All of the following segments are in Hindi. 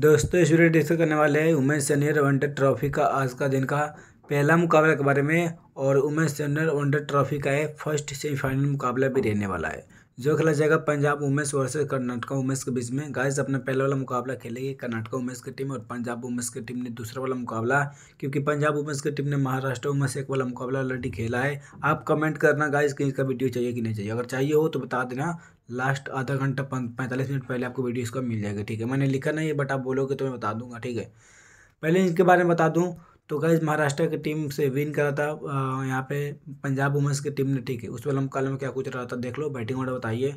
दोस्तों इस वीडियो डिस्कस करने वाले हैं उमेश सीनियर वनडे ट्रॉफी का आज का दिन का पहला मुकाबला के बारे में और वुमेंस जनरल वनडे ट्रॉफी का है फर्स्ट सेमीफाइनल मुकाबला भी रहने वाला है जो खेला जाएगा Punjab women's versus Karnataka women's के बीच में गाइस अपना पहला वाला मुकाबला खेलेगी कर्नाटका वुमेंस की टीम और पंजाब वुमेंस की टीम ने दूसरा वाला मुकाबला क्योंकि पंजाब वुमेंस की टीम ने महाराष्ट्र वुमेंस एक वाला मुकाबला ऑलरेडी खेला है आप कमेंट करना गाइस कि इसका वीडियो चाहिए कि नहीं चाहिए अगर चाहिए हो तो बता देना लास्ट आधा घंटा पैंतालीस मिनट पहले आपको वीडियो इसका मिल जाएगा ठीक है मैंने लिखा नहीं है बट आप बोलोगे तो मैं बता दूंगा ठीक है पहले इसके बारे में बता दूँ तो गाइज महाराष्ट्र की टीम से विन करा था यहाँ पे पंजाब वुमेंस की टीम ने ठीक है उस वाले मुकाल में क्या कुछ रहा था देख लो बैटिंग ऑर्डर बताइए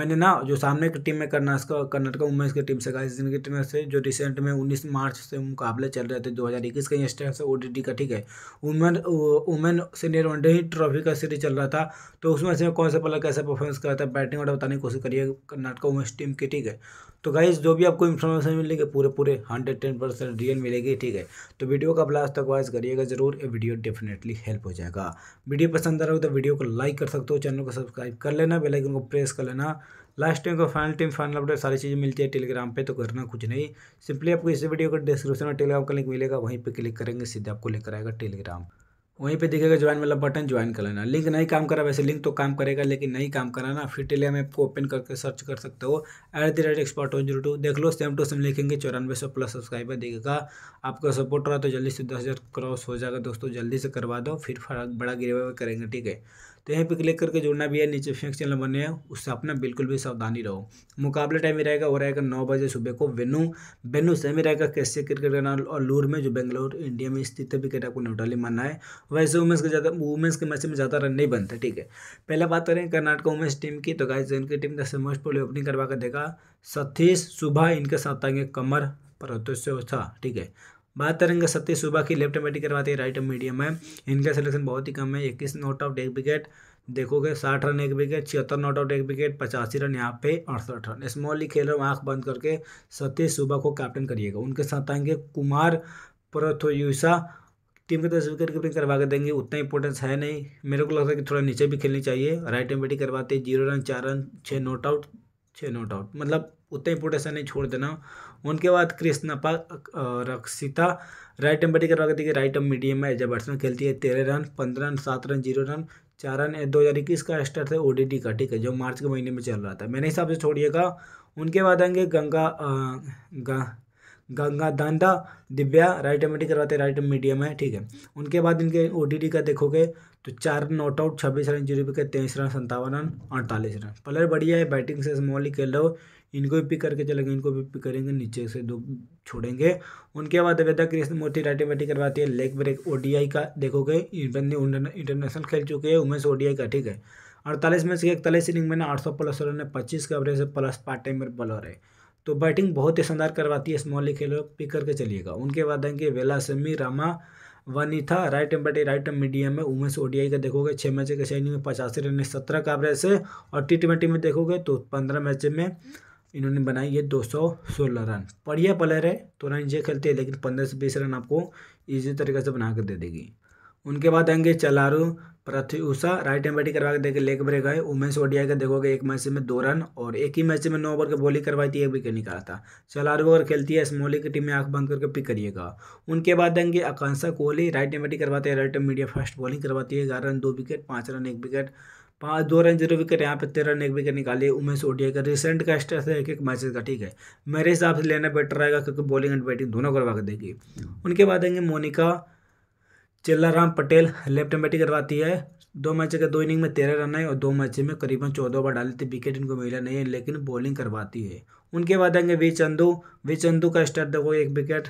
मैंने ना जो सामने की टीम में कर्नाटक कर्नाटका वुमेंस की टीम से गाइज जिनकी टीम से जो रिसेंट में उन्नीस मार्च से मुकाबले चल रहे थे दो हज़ार इक्कीस का से ओ डी का ठीक है वुमेन वुमेन सीनियर वनडे ही ट्रॉफी का सीरीज चल रहा था तो उसमें से कौन सा प्लेयर कैसा परफॉर्मेंस करा था बैटिंग ऑर्डर बताने की कोशिश करिए कर्नाटका वुमेंस टीम की ठीक है तो गाइज जो भी आपको इन्फॉर्मेशन मिलेगी पूरे पूरे हंड्रेड टेन परसेंट रियल मिलेगी ठीक है तो वीडियो का लास्ट तक वाइज करिएगा जरूर ये वीडियो डेफिनेटली हेल्प हो जाएगा वीडियो पसंद आ रहा हो तो वीडियो को लाइक कर सकते हो चैनल को सब्सक्राइब कर लेना बेलाइकन को प्रेस कर लेना लास्ट टाइम को फाइनल टाइम फाइनल अपडेट सारी चीज़ें मिलती है टेलीग्राम पे तो करना कुछ नहीं सिंपली आपको इस वीडियो का डिस्क्रिप्शन में टेलीग्राम का लिंक मिलेगा वहीं पे क्लिक करेंगे सीधे आपको लेकर आएगा टेलीग्राम वहीं पे दिखेगा ज्वाइन वाला बटन ज्वाइन कर लेना लिंक नहीं काम करा वैसे लिंक तो काम करेगा लेकिन नहीं काम करा ना फिर टेलिया में आपको ओपन करके सर्च कर सकते हो at the rate expert one zero two देख लो सेम टू सेम लिखेंगे चौरानवे सौ प्लस सब्सक्राइबर दिखेगा आपका सपोर्ट रहा तो जल्दी से दस हज़ार क्रॉस हो जाएगा दोस्तों जल्दी से करवा दो फिर बड़ा गिरेवा करेंगे ठीक है तो यहाँ पे क्लिक करके जुड़ना भी है नीचे फेंक्स चैनल बने हैं उससे अपना बिल्कुल भी सावधानी रहो मुकाबला टाइम ही रहेगा वो रहेगा नौ बजे सुबह को वेनू वेन्यू सेम ही रहेगा कैसे क्रिकेट ग्राउंड और लूर में जो बेंगलोर इंडिया में स्थित है विकेट आपको न्यूट्रली मानना है वैसे वुमेंस के ज़्यादा वुमेंस के मैच में ज़्यादा रन नहीं बनते ठीक है पहले बात करें कर्नाटक वुमेंस टीम की तो गाइज इनकी टीम का मोस्ट पहले ओपनिंग करवा कर देगा सतीश सुबह इनके साथ आएंगे कमर पर था ठीक है बात करेंगे सत्य सुबह की लेफ्ट बैटिंग करवाती है राइट मीडियम है इनका सिलेक्शन बहुत ही कम है इक्कीस नॉट आउट एक विकेट देखोगे साठ रन एक विकेट छिहत्तर नॉट आउट एक विकेट पचासी रन यहाँ पे अड़सठ रन स्मॉल खेल रहे आँख बंद करके सत्य सुबह को कैप्टन करिएगा उनके साथ आएंगे कुमार प्रथोयूसा टीम के दस विकेट कीपिंग करवा के देंगे उतना इंपॉर्टेंस है नहीं मेरे को लगता है कि थोड़ा नीचे भी खेलनी चाहिए राइट एंड बैटिंग करवाते जीरो रन चार रन छः नॉट आउट छः नॉट आउट मतलब उतना इंपॉर्टेंस है नहीं छोड़ देना उनके बाद कृष्णपा रक्षिता राइट एम बैटिंग करवा देती राइट एम मीडियम में एजा बैट्समैन खेलती है तेरह रन पंद्रह रन सात रन जीरो रन चार रन दो हज़ार इक्कीस का स्टार्ट है ओडीडी का ठीक है जो मार्च के महीने में चल रहा था मैंने हिसाब से छोड़िएगा उनके बाद आएंगे गंगा गंगा दांडा दिव्या राइट एमिटी करवाते राइट मीडियम है ठीक है उनके बाद इनके ओ का देखोगे तो चार नॉट आउट छब्बीस रन जीरो पिक है तेईस रन संतावन रन अड़तालीस रन प्लेयर बढ़िया है बैटिंग से स्मॉल ही खेल रहे हो इनको भी पिक करके चलेंगे इनको भी पिक करेंगे नीचे से दो छोड़ेंगे उनके बाद Veda Krishnamurthy right batting करवाती है लेग ब्रेक ओडीआई का देखोगे इंटरनेशनल खेल चुके हैं उमेश ओडीआई का ठीक है अड़तालीस में से इकतालीस इनिंग में आठ सौ प्लस रन है पच्चीस का है प्लस पार्ट टाइम बॉलर है तो बैटिंग बहुत ही शानदार करवाती है स्मॉल लेग पिक करके चलिएगा उनके बाद आएंगे सेमी Rama Vanitha right arm batting right arm medium में उमेश ओडीआई का देखोगे छः मैच के सैनिक में पचासी रन सत्रह का एवरेज है और टी ट्वेंटी में देखोगे तो पंद्रह मैच में इन्होंने बनाई है दो सौ सोलह रन बढ़िया प्लेयर है तो रन ये खेलते हैं लेकिन पंद्रह से बीस रन आपको ईजी तरीके से बना कर दे देगी उनके बाद आएंगे चलारू प्रति उषा राइट हैंड बैटिंग करवा के देखे लेग ब्रेक आए उमेश ओडिया का देखोगे एक मैच में दो रन और एक ही मैच में नौ ओवर के बॉलिंग करवाई थी एक विकेट निकाला था चलार ओवर खेलती है स्मोली की टीम में आंख बंद करके पिक करिएगा उनके बाद देंगे Akanksha Kohli right hand batting करवाते हैं राइट मीडिया फास्ट बॉलिंग करवाती है ग्यारह रन दो विकेट पाँच रन एक विकेट पाँच दो रन जीरो विकेट यहाँ पे तेरह रन एक विकेट निकाली उमेश ओडिया का रिसेंट का स्टेस है एक एक मैच का ठीक है मेरे हिसाब से लेना बेटर रहेगा क्योंकि बॉलिंग एंड बैटिंग दोनों करवा के देगी उनके बाद देंगे मोनिका चिल्लाराम पटेल लेफ्ट एंड बैटिंग करवाती है दो मैच के दो इनिंग में तेरह रन है और दो मैच में करीबन चौदह ओवर डाली थी विकेट इनको मिला नहीं है लेकिन बॉलिंग करवाती है उनके बाद आएंगे वी चंदू वी चंदू का स्टार देखो एक विकेट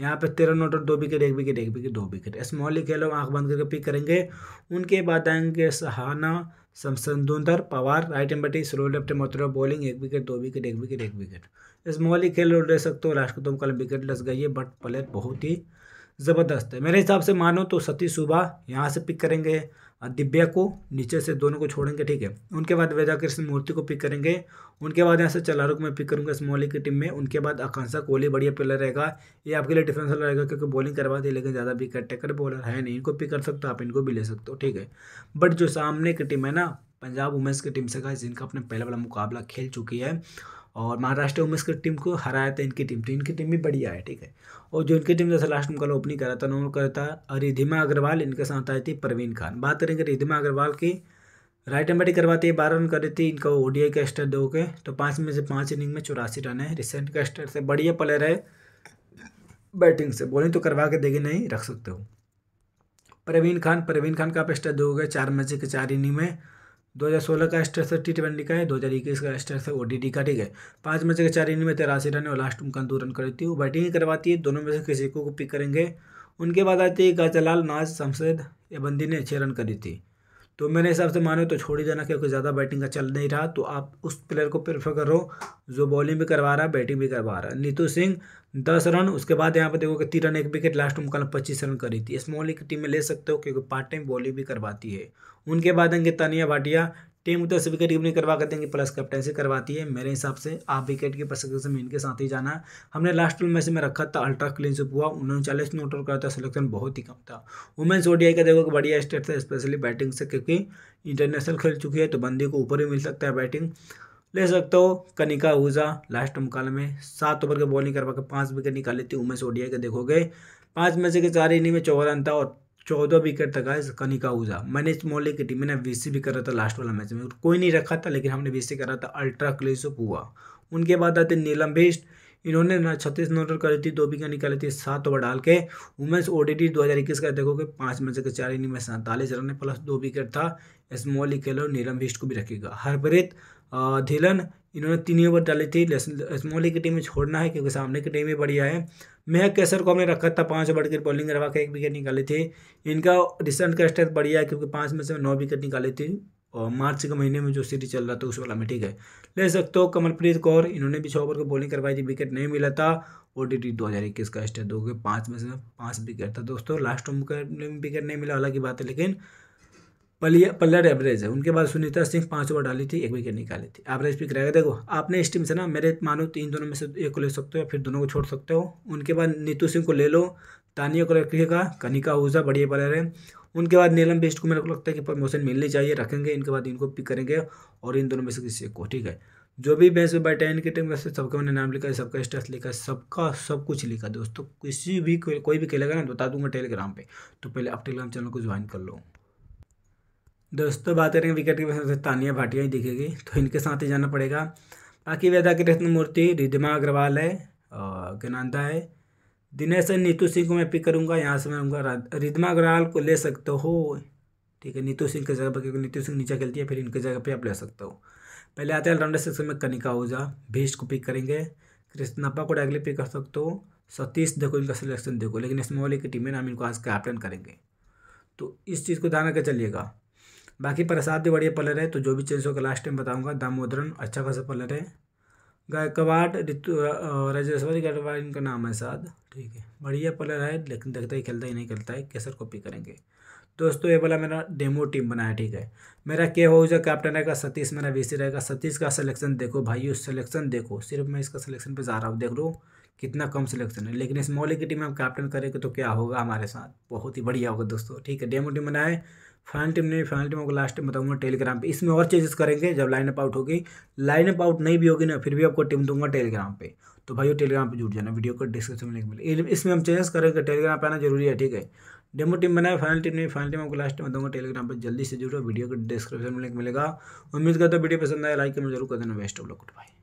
यहाँ पे तेरह नोट और दो विकेट एक विकेट एक विकेट दो विकेट स्मॉल ही खेलो आँख बंद करके पिक करेंगे उनके बाद आएंगे सहाना समसंदुंदर Pawar right hand batting slow left मथुरा बॉलिंग एक विकेट दो विकेट एक विकेट एक विकेट स्मॉल ही खेल ले सकते हो राष्ट्र तुम कल विकेट लस गई है बट प्लेयर बहुत ही ज़बरदस्त है मेरे हिसाब से मानो तो सती सुबह यहाँ से पिक करेंगे दिव्या को नीचे से दोनों को छोड़ेंगे ठीक है उनके बाद वेदा कृष्ण मूर्ति को पिक करेंगे उनके बाद यहाँ से चलारू को मैं पिक करूँगा स्मॉली की टीम में उनके बाद आकांक्षा कोहली बढ़िया प्लेयर रहेगा ये आपके लिए डिफेंसर रहेगा क्योंकि बॉलिंग करवा दी लेकिन ज़्यादा विकेट टेकर बॉलर है नहीं इनको पिक कर सकते आप इनको भी ले सकते हो ठीक है बट जो सामने की टीम है ना पंजाब वुमेंस की टीम से कहा जिनका अपने पहला वाला मुकाबला खेल चुकी है और महाराष्ट्र वुमेंस की टीम को हराया था इनकी टीम तो इनकी टीम भी बढ़िया है ठीक है और जो इनकी टीम जैसे लास्ट में कल ओपनिंग करा था उन्होंने करा था रिधिमा अग्रवाल इनके साथ आई थी प्रवीण खान बात करेंगे रिधिमा अग्रवाल की राइट एंड बैटिंग करवाती है बारह रन करी थी इनका ओडीआई का स्टर दो के तो पाँच में से पाँच इनिंग में चौरासी रन है रिसेंट का स्टर से बढ़िया प्लेयर है बैटिंग से बॉलिंग तो करवा के देगी नहीं रख सकते हो प्रवीण खान प्रवीण खान का आप स्टर दोगे चार मैच के चार इनिंग में 2016 का स्ट्रेसर टी ट्वेंटी का है 2021 का स्ट्रेसर ओ डी का ठीक है पाँच मैच के चार इनिंग में तेरासी रन और लास्ट उनका दो रन करती है बैटिंग करवाती है दोनों में से किसी को पिक करेंगे उनके बाद आती है गाजालाल नाज शमशेद ये बंदी ने छः रन करी थी तो मेरे हिसाब से मानो तो छोड़ ही देना क्योंकि ज़्यादा बैटिंग का चल नहीं रहा तो आप उस प्लेयर को प्रेफर करो जो बॉलिंग भी करवा रहा है बैटिंग भी करवा रहा है नीतू सिंह दस रन उसके बाद यहाँ पर देखो कि तीन रन एक विकेट लास्ट में कल पच्चीस रन करी थी स्मॉल की टीम में ले सकते हो क्योंकि पार्ट टाइम बॉलिंग भी करवाती है उनके बाद आएंगे तानिया भाटिया टीम तो ऐसे विकेट कीपिंग करवा कर देंगे प्लस कैप्टनसी करवाती है मेरे हिसाब से आप विकेट की प्रशिक्षण से इनके साथ ही जाना हमने लास्ट मैच में रखा था अल्ट्रा क्लीन सुप हुआ उन्होंने चालीस नोट आउट करा था सिलेक्शन बहुत ही कम था वुमेंस ओडीआई का देखो बढ़िया स्टेट था स्पेशली बैटिंग से क्योंकि इंटरनेशनल खेल चुकी है तो बंदी को ऊपर ही मिल सकता है बैटिंग ले सकते हो कनिका ऊजा लास्ट मुकाल में सात ओवर के बॉलिंग करवा कर पाँच विकेट निकाली थी उमेश ओडिया के देखोगे पाँच में से के चार इनिंग में चौवन था और चौदह विकेट तक आए कनिका ऊजा मैंने मोहल्ले की टीम मैंने बीसी भी करा था लास्ट वाला मैच में कोई नहीं रखा था लेकिन हमने बीसी करा था अल्ट्रा क्लेसोप हुआ उनके बाद आते नीलम बेस्ट इन्होंने ना छत्तीस नौ कर करी थी दो विकेट निकाली थी सात ओवर डाल के वुमेंस ओडीटी इक्कीस का देखोगे पाँच मैच के चार इनिंग में सैंतालीस रन प्लस दो विकेट था स्मॉल खेलो नीलम बिस्ट को भी रखेगा हरप्रीत धिलन इन्होंने तीन ओवर डाली थी लसमोली की टीम में छोड़ना है क्योंकि सामने की टीम ही बढ़िया है मेहक कैसर को हमने रखा था पाँच ओवर की बॉलिंग करवा के एक विकेट निकाली थी इनका रिसेंट का स्टेट बढ़िया है क्योंकि पाँच में से नौ विकेट निकाली थी और मार्च के महीने में जो सीरीज चल रहा था उस वाला में ठीक है ले सकते हो कमलप्रीत कौर इन्होंने भी छः ओवर को बॉलिंग करवाई थी विकेट नहीं मिला था ओ टी टी दो हज़ार इक्कीस का स्टेट दो पाँच में से पाँच विकेट था दोस्तों लास्ट ओवर में विकेट नहीं मिला अलग बात है लेकिन पल्लर एवरेज है उनके बाद सुनीता सिंह पाँच ओवर डाली थी एक विकेट निकाली थी एवरेज पिक रहेगा देखो आपने इस टीम से ना मेरे मानो तीन दोनों में से एक को ले सकते हो फिर दोनों को छोड़ सकते हो उनके बाद नीतू सिंह को ले लो तानिया को रखिएगा कनिका ऊजा बढ़िया प्लेयर है उनके बाद नीलम बेस्ट को मेरे को लगता है कि प्रमोशन मिलनी चाहिए रखेंगे इनके बाद इनको पिक करेंगे और इन दोनों में से किसी को ठीक है जो भी बेंच में बैठे हैं इनकी टीम में से सबका मैंने नाम लिखा है सबका स्टेटस लिखा है सबका सब कुछ लिखा दोस्तों किसी भी कोई भी खेलेगा ना बता दूंगा टेलीग्राम पे तो पहले आप टेलीग्राम चैनल को ज्वाइन कर लो दोस्तों बात करेंगे विकेट के पास तानिया भाटिया ही दिखेगी तो इनके साथ ही जाना पड़ेगा बाकी वेदा की रत्नमूर्ति रिद्धिमा अग्रवाल है और गनांदा है दिनेश नीतू सिंह को मैं पिक करूँगा यहाँ से मैं उनका रिद्धिमा अग्रवाल को ले सकते हो ठीक है नीतू सिंह के जगह पर क्योंकि नीतू सिंह नीचे खेलती है फिर इनके जगह पर आप ले सकते हो पहले आते हैं ऑलराउंडर सेक्शन में कनिका ओझा भीष्ट को पिक करेंगे कृष्णप्पा को डायरेक्टली पिक कर सकते हो सतीश देखो इनका सिलेक्शन देखो लेकिन इसमें वाली की में हम इनको आज कैप्टन करेंगे तो इस चीज़ को ध्यान रखकर चलिएगा बाकी प्रसाद भी बढ़िया पलर है तो जो भी चीज़ होगा लास्ट टाइम बताऊंगा दामोदरन अच्छा खासा पलर है गायकवाड ऋतु राजेश्वरी गायकवाड इनका नाम है शायद ठीक है बढ़िया पलर है लेकिन देखता ही खेलता ही नहीं खेलता है कैसर कॉपी करेंगे दोस्तों ये वाला मेरा डेमो टीम बना है ठीक है मेरा के होजा कैप्टन रहेगा सतीश मेरा वीसी रहेगा सतीश का सिलेक्शन देखो भाई उस सिलेक्शन देखो सिर्फ मैं इसका सिलेक्शन पे जा रहा हूँ देख लो कितना कम सिलेक्शन है लेकिन इस मौलिक की टीम में हम कैप्टन करेंगे तो क्या होगा हमारे साथ बहुत ही बढ़िया होगा दोस्तों ठीक है डेमो टीम बनाए फाइनल टीम नहीं फाइनल टीम आपको लास्ट टाइम बताऊंगा टेलीग्राम पे इसमें और चेंजेस करेंगे जब लाइन अप आउट होगी लाइन अप आउट नहीं भी होगी ना फिर भी आपको टीम दूंगा टेलीग्राम पे तो भाई टेलीग्राम पे जुड़ जाना वीडियो को डिस्क्रिप्शन में लिंक मिले इसमें हम चेंजेस करेंगे टेलीग्राम पे आना जरूरी है ठीक है डेमो टीम बनाए फाइनल टीम नहीं फाइनल टीम आपको लास्ट में बताऊंगा टेलीग्राम पर जल्दी से जुड़ो वीडियो को डिस्क्रिप्शन में लिंक मिलेगा उम्मीद करता हूँ वीडियो पसंद आया लाइक में जरूर कर देना best of luck good by